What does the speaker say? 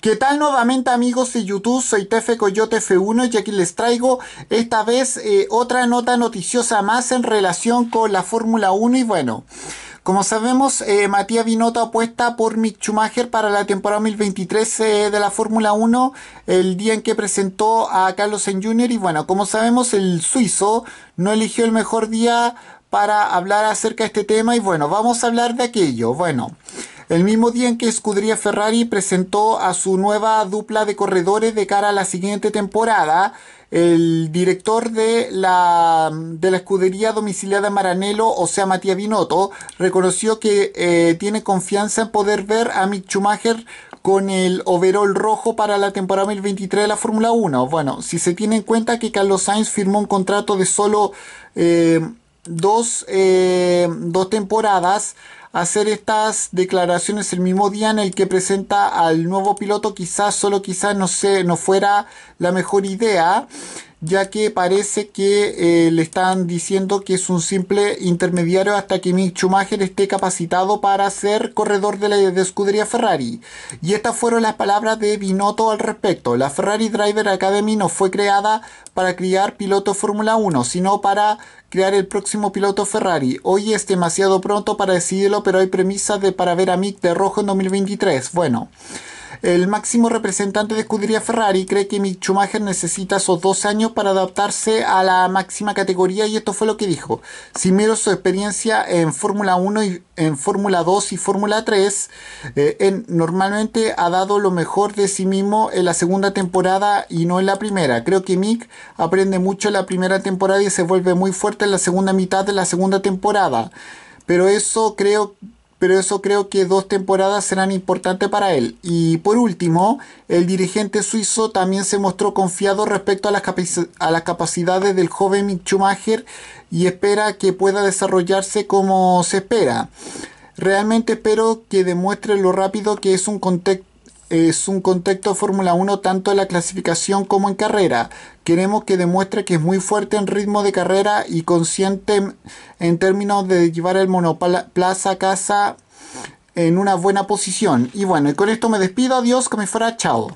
¿Qué tal nuevamente amigos de YouTube? Soy Tefe Coyote F1 y aquí les traigo esta vez eh, otra nota noticiosa más en relación con la Fórmula 1 y bueno... Como sabemos, eh, Matías Binotto apuesta por Mick Schumacher para la temporada 2023 eh, de la Fórmula 1, el día en que presentó a Carlos en Jr. Y bueno, como sabemos, el suizo no eligió el mejor día para hablar acerca de este tema y bueno, vamos a hablar de aquello. Bueno, el mismo día en que Scuderia Ferrari presentó a su nueva dupla de corredores de cara a la siguiente temporada, el director de la, de la escudería domiciliada Maranello, o sea, Matías Binotto, reconoció que eh, tiene confianza en poder ver a Mick Schumacher con el overall rojo para la temporada 2023 de la Fórmula 1. Bueno, si se tiene en cuenta que Carlos Sainz firmó un contrato de solo... Eh, dos, eh, dos temporadas, hacer estas declaraciones el mismo día en el que presenta al nuevo piloto quizás solo quizás no sé no fuera la mejor idea ya que parece que eh, le están diciendo que es un simple intermediario hasta que Mick Schumacher esté capacitado para ser corredor de la escudería Ferrari. Y estas fueron las palabras de Binotto al respecto. La Ferrari Driver Academy no fue creada para criar pilotos Fórmula 1, sino para crear el próximo piloto Ferrari. Hoy es demasiado pronto para decidirlo, pero hay premisas de para ver a Mick de rojo en 2023. Bueno. El máximo representante de escudería Ferrari cree que Mick Schumacher necesita esos dos años para adaptarse a la máxima categoría y esto fue lo que dijo. Si miro su experiencia en Fórmula 1 y en Fórmula 2 y Fórmula 3, eh, normalmente ha dado lo mejor de sí mismo en la segunda temporada y no en la primera. Creo que Mick aprende mucho en la primera temporada y se vuelve muy fuerte en la segunda mitad de la segunda temporada. Pero eso creo pero eso creo que dos temporadas serán importantes para él. Y por último, el dirigente suizo también se mostró confiado respecto a las, a capacidades del joven Mick Schumacher y espera que pueda desarrollarse como se espera. Realmente espero que demuestre lo rápido que es un contexto es un contexto de Fórmula 1 tanto en la clasificación como en carrera. Queremos que demuestre que es muy fuerte en ritmo de carrera y consciente en términos de llevar el monoplaza a casa en una buena posición. Y bueno, con esto me despido. Adiós, que me fuera. Chao.